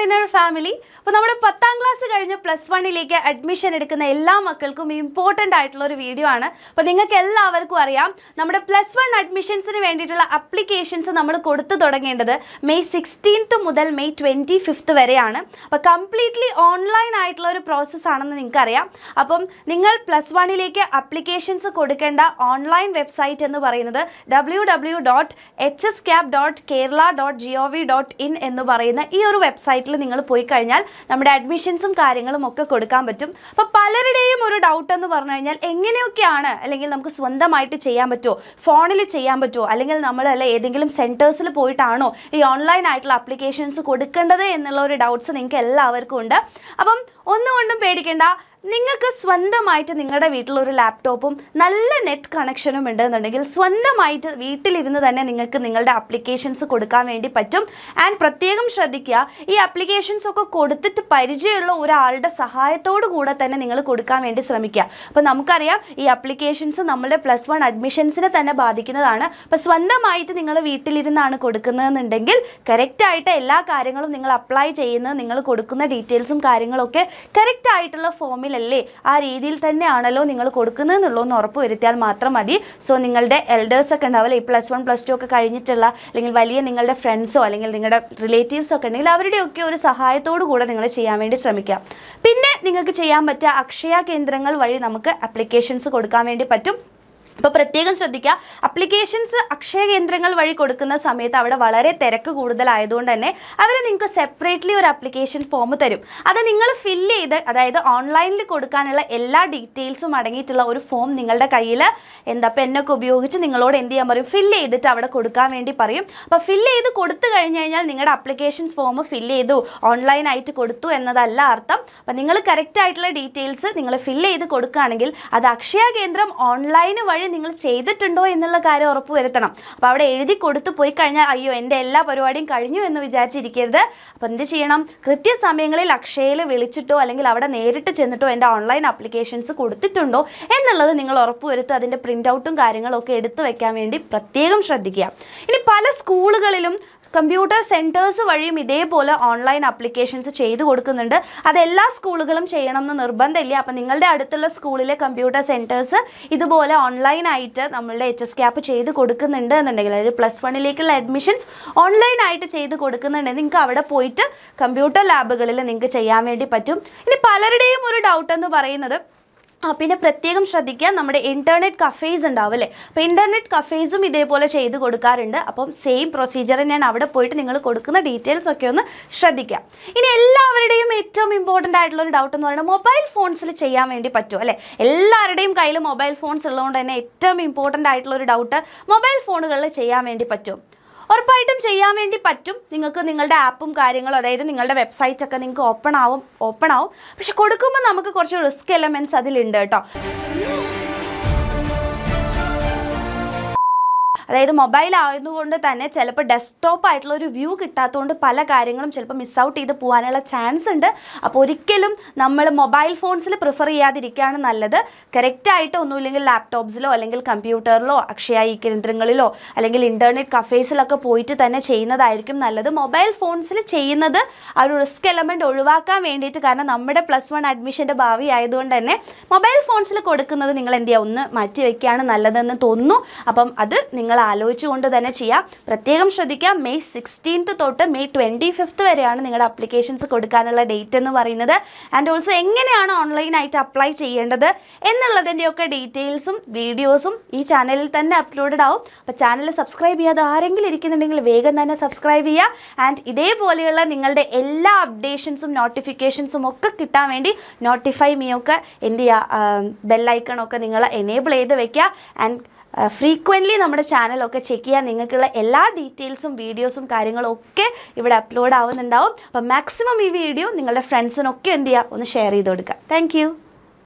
winner family അപ്പോൾ നമ്മുടെ പത്താം ക്ലാസ് കഴിഞ്ഞ് പ്ലസ് വണ്ണിലേക്ക് അഡ്മിഷൻ എടുക്കുന്ന എല്ലാ മക്കൾക്കും ഇമ്പോർട്ടൻ്റ് ആയിട്ടുള്ള ഒരു വീഡിയോ ആണ് അപ്പോൾ നിങ്ങൾക്ക് എല്ലാവർക്കും അറിയാം നമ്മുടെ പ്ലസ് വൺ അഡ്മിഷൻസിന് വേണ്ടിയിട്ടുള്ള അപ്ലിക്കേഷൻസ് നമ്മൾ കൊടുത്തു തുടങ്ങേണ്ടത് മെയ് സിക്സ്റ്റീൻത്ത് മുതൽ മെയ് ട്വൻറ്റി ഫിഫ്ത്ത് വരെയാണ് അപ്പോൾ കംപ്ലീറ്റ്ലി ഓൺലൈൻ ആയിട്ടുള്ള ഒരു പ്രോസസ്സാണെന്ന് ആണെന്ന് നിങ്ങൾക്കറിയാം അപ്പം നിങ്ങൾ പ്ലസ് വണ്ണിലേക്ക് അപ്ലിക്കേഷൻസ് കൊടുക്കേണ്ട ഓൺലൈൻ വെബ്സൈറ്റ് എന്ന് പറയുന്നത് W W dot H S cap dot Kerala dot G O V dot in എന്ന് പറയുന്ന ഈ ഒരു വെബ്സൈറ്റ് വെബ്സൈറ്റിൽ നിങ്ങൾ പോയി കഴിഞ്ഞാൽ നമ്മുടെ അഡ്മിഷൻസും കാര്യങ്ങളും ഒക്കെ കൊടുക്കാൻ പറ്റും അപ്പോൾ പലരുടെയും ഒരു ഡൗട്ട് എന്ന് പറഞ്ഞു കഴിഞ്ഞാൽ എങ്ങനെയൊക്കെയാണ് അല്ലെങ്കിൽ നമുക്ക് സ്വന്തമായിട്ട് ചെയ്യാൻ പറ്റുമോ ഫോണിൽ ചെയ്യാൻ പറ്റുമോ അല്ലെങ്കിൽ നമ്മൾ അല്ലെ ഏതെങ്കിലും സെൻറ്റേഴ്സിൽ പോയിട്ടാണോ ഈ ഓൺലൈൻ ആയിട്ടുള്ള അപ്ലിക്കേഷൻസ് കൊടുക്കേണ്ടത് എന്നുള്ള ഒരു ഡൗട്ട്സ് നിങ്ങൾക്ക് എല്ലാവർക്കും ഉണ്ട് അപ്പം ഒന്നുകൊണ്ടും പേടിക്കേണ്ട നിങ്ങൾക്ക് സ്വന്തമായിട്ട് നിങ്ങളുടെ വീട്ടിലൊരു ലാപ്ടോപ്പും നല്ല നെറ്റ് കണക്ഷനും ഉണ്ടെന്നുണ്ടെങ്കിൽ സ്വന്തമായിട്ട് വീട്ടിലിരുന്ന് തന്നെ നിങ്ങൾക്ക് നിങ്ങളുടെ അപ്ലിക്കേഷൻസ് കൊടുക്കാൻ വേണ്ടി പറ്റും ആൻഡ് പ്രത്യേകം ശ്രദ്ധിക്കുക ഈ അപ്ലിക്കേഷൻസൊക്കെ ഒക്കെ കൊടുത്തിട്ട് പരിചയമുള്ള ഒരാളുടെ സഹായത്തോടു കൂടെ തന്നെ നിങ്ങൾ കൊടുക്കാൻ വേണ്ടി ശ്രമിക്കുക അപ്പോൾ നമുക്കറിയാം ഈ അപ്ലിക്കേഷൻസ് നമ്മളുടെ പ്ലസ് വൺ അഡ്മിഷൻസിനെ തന്നെ ബാധിക്കുന്നതാണ് അപ്പോൾ സ്വന്തമായിട്ട് നിങ്ങൾ വീട്ടിലിരുന്നാണ് കൊടുക്കുന്നതെന്നുണ്ടെങ്കിൽ കറക്റ്റായിട്ട് എല്ലാ കാര്യങ്ങളും നിങ്ങൾ അപ്ലൈ ചെയ്യുന്നത് നിങ്ങൾ കൊടുക്കുന്ന ഡീറ്റെയിൽസും കാര്യങ്ങളൊക്കെ കറക്റ്റായിട്ടുള്ള ഫോമിൽ ഫോമിലല്ലേ ആ രീതിയിൽ തന്നെയാണല്ലോ നിങ്ങൾ കൊടുക്കുന്നത് എന്നുള്ളതെന്ന് ഉറപ്പ് വരുത്തിയാൽ മാത്രം മതി സോ നിങ്ങളുടെ എൽഡേഴ്സ് ഒക്കെ ഉണ്ടാവില്ല ഈ പ്ലസ് വൺ പ്ലസ് ടു ഒക്കെ കഴിഞ്ഞിട്ടുള്ള അല്ലെങ്കിൽ വലിയ നിങ്ങളുടെ ഫ്രണ്ട്സോ അല്ലെങ്കിൽ നിങ്ങളുടെ റിലേറ്റീവ്സോ ഒക്കെ ഉണ്ടെങ്കിൽ അവരുടെയൊക്കെ ഒരു സഹായത്തോടു കൂടെ നിങ്ങൾ ചെയ്യാൻ വേണ്ടി ശ്രമിക്കാം പിന്നെ നിങ്ങൾക്ക് ചെയ്യാൻ പറ്റുക അക്ഷയ കേന്ദ്രങ്ങൾ വഴി നമുക്ക് അപ്ലിക്കേഷൻസ് കൊടുക്കാൻ വേണ്ടി പറ്റും അപ്പോൾ പ്രത്യേകം ശ്രദ്ധിക്കുക അപ്ലിക്കേഷൻസ് അക്ഷയ കേന്ദ്രങ്ങൾ വഴി കൊടുക്കുന്ന സമയത്ത് അവിടെ വളരെ തിരക്ക് കൂടുതലായതുകൊണ്ട് തന്നെ അവർ നിങ്ങൾക്ക് സെപ്പറേറ്റ്ലി ഒരു അപ്ലിക്കേഷൻ ഫോം തരും അത് നിങ്ങൾ ഫില്ല് ചെയ്ത് അതായത് ഓൺലൈനിൽ കൊടുക്കാനുള്ള എല്ലാ ഡീറ്റെയിൽസും അടങ്ങിയിട്ടുള്ള ഒരു ഫോം നിങ്ങളുടെ കയ്യിൽ എന്താ പെന്നൊക്കെ ഉപയോഗിച്ച് നിങ്ങളോട് എന്ത് ചെയ്യാൻ പറയും ഫില്ല് ചെയ്തിട്ട് അവിടെ കൊടുക്കാൻ വേണ്ടി പറയും അപ്പോൾ ഫില്ല് ചെയ്ത് കൊടുത്തു കഴിഞ്ഞ് കഴിഞ്ഞാൽ നിങ്ങളുടെ അപ്ലിക്കേഷൻസ് ഫോം ഫില്ല് ചെയ്തു ഓൺലൈനായിട്ട് കൊടുത്തു എന്നതല്ല അർത്ഥം അപ്പോൾ നിങ്ങൾ കറക്റ്റ് ആയിട്ടുള്ള ഡീറ്റെയിൽസ് നിങ്ങൾ ഫില്ല് ചെയ്ത് കൊടുക്കുകയാണെങ്കിൽ അത് അക്ഷയ കേന്ദ്രം ഓൺലൈന് വഴി നിങ്ങൾ ചെയ്തിട്ടുണ്ടോ എന്നുള്ള കാര്യം ഉറപ്പ് വരുത്തണം അപ്പോൾ അവിടെ എഴുതി കൊടുത്തു പോയി കഴിഞ്ഞാൽ അയ്യോ എൻ്റെ എല്ലാ പരിപാടിയും കഴിഞ്ഞു എന്ന് വിചാരിച്ചിരിക്കരുത് അപ്പോൾ എന്ത് ചെയ്യണം കൃത്യസമയങ്ങളിൽ അക്ഷയയിൽ വിളിച്ചിട്ടോ അല്ലെങ്കിൽ അവിടെ നേരിട്ട് ചെന്നിട്ടോ എൻ്റെ ഓൺലൈൻ ആപ്ലിക്കേഷൻസ് കൊടുത്തിട്ടുണ്ടോ എന്നുള്ളത് നിങ്ങൾ ഉറപ്പ് വരുത്തുക അതിൻ്റെ പ്രിൻ്റ് ഔട്ടും കാര്യങ്ങളൊക്കെ എടുത്തു വെക്കാൻ വേണ്ടി പ്രത്യേകം ശ്രദ്ധിക്കുക ഇനി പല സ്കൂളുകളിലും കമ്പ്യൂട്ടർ സെൻറ്റേഴ്സ് വഴിയും ഇതേപോലെ ഓൺലൈൻ അപ്ലിക്കേഷൻസ് ചെയ്തു കൊടുക്കുന്നുണ്ട് അതെല്ലാ സ്കൂളുകളും ചെയ്യണം എന്ന് നിർബന്ധമില്ല അപ്പം നിങ്ങളുടെ അടുത്തുള്ള സ്കൂളിലെ കമ്പ്യൂട്ടർ സെൻറ്റേഴ്സ് ഇതുപോലെ ഓൺലൈനായിട്ട് നമ്മളുടെ എച്ച് എസ് ക്യാപ്പ് ചെയ്ത് കൊടുക്കുന്നുണ്ട് എന്നുണ്ടെങ്കിൽ അതായത് പ്ലസ് വണ്ണിലേക്കുള്ള അഡ്മിഷൻസ് ഓൺലൈനായിട്ട് ചെയ്ത് കൊടുക്കുന്നുണ്ടെങ്കിൽ നിങ്ങൾക്ക് അവിടെ പോയിട്ട് കമ്പ്യൂട്ടർ ലാബുകളിൽ നിങ്ങൾക്ക് ചെയ്യാൻ വേണ്ടി പറ്റും ഇനി പലരുടെയും ഒരു ഡൗട്ട് എന്ന് പറയുന്നത് ആ പിന്നെ പ്രത്യേകം ശ്രദ്ധിക്കുക നമ്മുടെ ഇൻ്റർനെറ്റ് കഫേസ് ഉണ്ടാവും അല്ലേ അപ്പോൾ ഇൻ്റർനെറ്റ് കഫേസും ഇതേപോലെ ചെയ്ത് കൊടുക്കാറുണ്ട് അപ്പം സെയിം പ്രൊസീജിയർ തന്നെയാണ് അവിടെ പോയിട്ട് നിങ്ങൾ കൊടുക്കുന്ന ഡീറ്റെയിൽസ് ഒക്കെ ഒന്ന് ശ്രദ്ധിക്കുക ഇനി എല്ലാവരുടെയും ഏറ്റവും ഇമ്പോർട്ടൻ്റ് ആയിട്ടുള്ള ഒരു ഡൗട്ട് എന്ന് പറയുന്നത് മൊബൈൽ ഫോൺസിൽ ചെയ്യാൻ വേണ്ടി പറ്റുമോ അല്ലേ എല്ലാവരുടെയും കയ്യിൽ മൊബൈൽ ഫോൺസ് ഉള്ളതുകൊണ്ട് തന്നെ ഏറ്റവും ഇമ്പോർട്ടൻ്റ് ആയിട്ടുള്ള ഒരു ഡൗട്ട് മൊബൈൽ ഫോണുകളിൽ ചെയ്യാൻ വേണ്ടി പറ്റുമോ ഉറപ്പായിട്ടും ചെയ്യാൻ വേണ്ടി പറ്റും നിങ്ങൾക്ക് നിങ്ങളുടെ ആപ്പും കാര്യങ്ങളും അതായത് നിങ്ങളുടെ വെബ്സൈറ്റൊക്കെ നിങ്ങൾക്ക് ഓപ്പൺ ആവും ഓപ്പൺ ആവും പക്ഷെ കൊടുക്കുമ്പോൾ നമുക്ക് കുറച്ച് റിസ്ക് എലമെൻറ്റ്സ് അതിലുണ്ട് കേട്ടോ അതായത് മൊബൈൽ ആയതുകൊണ്ട് തന്നെ ചിലപ്പോൾ ഡെസ്ക്ടോപ്പ് ആയിട്ടുള്ള ഒരു വ്യൂ കിട്ടാത്തതുകൊണ്ട് പല കാര്യങ്ങളും ചിലപ്പോൾ മിസ് ഔട്ട് ചെയ്ത് പോകാനുള്ള ചാൻസ് ഉണ്ട് അപ്പോൾ ഒരിക്കലും നമ്മൾ മൊബൈൽ ഫോൺസിൽ പ്രിഫർ ചെയ്യാതിരിക്കുകയാണ് നല്ലത് കറക്റ്റായിട്ട് ഒന്നുമില്ലെങ്കിൽ ലാപ്ടോപ്സിലോ അല്ലെങ്കിൽ കമ്പ്യൂട്ടറിലോ അക്ഷയ ഈ കേന്ദ്രങ്ങളിലോ അല്ലെങ്കിൽ ഇൻ്റർനെറ്റ് കഫേസിലൊക്കെ പോയിട്ട് തന്നെ ചെയ്യുന്നതായിരിക്കും നല്ലത് മൊബൈൽ ഫോൺസിൽ ചെയ്യുന്നത് ആ ഒരു റിസ്ക് എലമെൻറ്റ് ഒഴിവാക്കാൻ വേണ്ടിയിട്ട് കാരണം നമ്മുടെ പ്ലസ് വൺ അഡ്മിഷൻ്റെ ഭാവി ആയതുകൊണ്ട് തന്നെ മൊബൈൽ ഫോൺസിൽ കൊടുക്കുന്നത് നിങ്ങൾ എന്ത് ചെയ്യുക ഒന്ന് മാറ്റി വയ്ക്കുകയാണ് നല്ലതെന്ന് തോന്നുന്നു അപ്പം അത് നിങ്ങൾ ആലോചിച്ചുകൊണ്ട് തന്നെ ചെയ്യാം പ്രത്യേകം ശ്രദ്ധിക്കുക മെയ് സിക്സ്റ്റീൻത്ത് തൊട്ട് മെയ് ട്വൻറ്റി ഫിഫ്ത്ത് വരെയാണ് നിങ്ങളുടെ അപ്ലിക്കേഷൻസ് കൊടുക്കാനുള്ള ഡേറ്റ് എന്ന് പറയുന്നത് ആൻഡ് ഓൾസോ എങ്ങനെയാണ് ഓൺലൈനായിട്ട് അപ്ലൈ ചെയ്യേണ്ടത് എന്നുള്ളതിൻ്റെയൊക്കെ ഡീറ്റെയിൽസും വീഡിയോസും ഈ ചാനലിൽ തന്നെ അപ്ലോഡഡ് ആവും അപ്പോൾ ചാനൽ സബ്സ്ക്രൈബ് ചെയ്യാതെ ആരെങ്കിലും ഇരിക്കുന്നുണ്ടെങ്കിൽ വേഗം തന്നെ സബ്സ്ക്രൈബ് ചെയ്യുക ആൻഡ് ഇതേപോലെയുള്ള നിങ്ങളുടെ എല്ലാ അപ്ഡേഷൻസും നോട്ടിഫിക്കേഷൻസും ഒക്കെ കിട്ടാൻ വേണ്ടി നോട്ടിഫൈ മീ ഒക്കെ എന്ത് ചെയ്യുക ബെല്ലൈക്കണൊക്കെ നിങ്ങൾ എനേബിൾ ചെയ്ത് വെക്കുക ആൻഡ് ഫ്രീക്വൻ്റ്ലി നമ്മുടെ ചാനലൊക്കെ ചെക്ക് ചെയ്യാൻ നിങ്ങൾക്കുള്ള എല്ലാ ഡീറ്റെയിൽസും വീഡിയോസും കാര്യങ്ങളും ഒക്കെ ഇവിടെ അപ്ലോഡ് ആവുന്നുണ്ടാവും അപ്പം മാക്സിമം ഈ വീഡിയോ നിങ്ങളുടെ ഫ്രണ്ട്സിനൊക്കെ എന്ത് ചെയ്യുക ഒന്ന് ഷെയർ ചെയ്ത് കൊടുക്കുക താങ്ക്